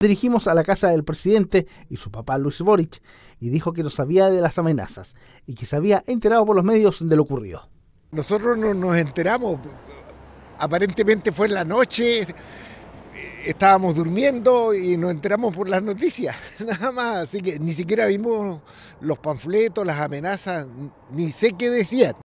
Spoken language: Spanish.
dirigimos a la casa del presidente y su papá Luis Boric y dijo que no sabía de las amenazas y que se había enterado por los medios de lo ocurrido. Nosotros no nos enteramos, aparentemente fue en la noche, estábamos durmiendo y nos enteramos por las noticias, nada más, así que ni siquiera vimos los panfletos, las amenazas, ni sé qué decían.